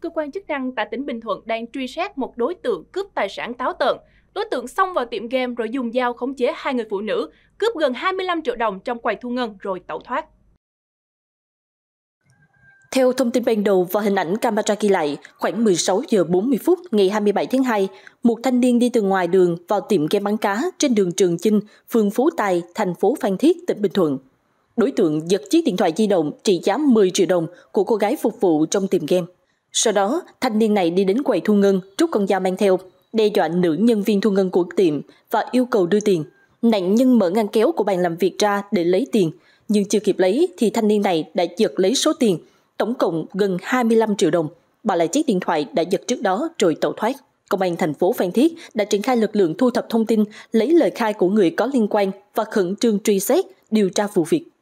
cơ quan chức năng tại tỉnh Bình Thuận đang truy xét một đối tượng cướp tài sản táo tợn. Đối tượng xông vào tiệm game rồi dùng dao khống chế hai người phụ nữ, cướp gần 25 triệu đồng trong quầy thu ngân rồi tẩu thoát. Theo thông tin ban đầu và hình ảnh camera ghi lại, khoảng 16 giờ 40 phút ngày 27 tháng 2, một thanh niên đi từ ngoài đường vào tiệm game bắn cá trên đường Trường Chinh, phường Phú Tài, thành phố Phan Thiết, tỉnh Bình Thuận. Đối tượng giật chiếc điện thoại di động trị giá 10 triệu đồng của cô gái phục vụ trong tiệm game. Sau đó, thanh niên này đi đến quầy thu ngân, rút con dao mang theo, đe dọa nữ nhân viên thu ngân của tiệm và yêu cầu đưa tiền. Nạn nhân mở ngăn kéo của bàn làm việc ra để lấy tiền, nhưng chưa kịp lấy thì thanh niên này đã giật lấy số tiền, tổng cộng gần 25 triệu đồng, bỏ lại chiếc điện thoại đã giật trước đó rồi tẩu thoát. Công an thành phố Phan Thiết đã triển khai lực lượng thu thập thông tin, lấy lời khai của người có liên quan và khẩn trương truy xét, điều tra vụ việc.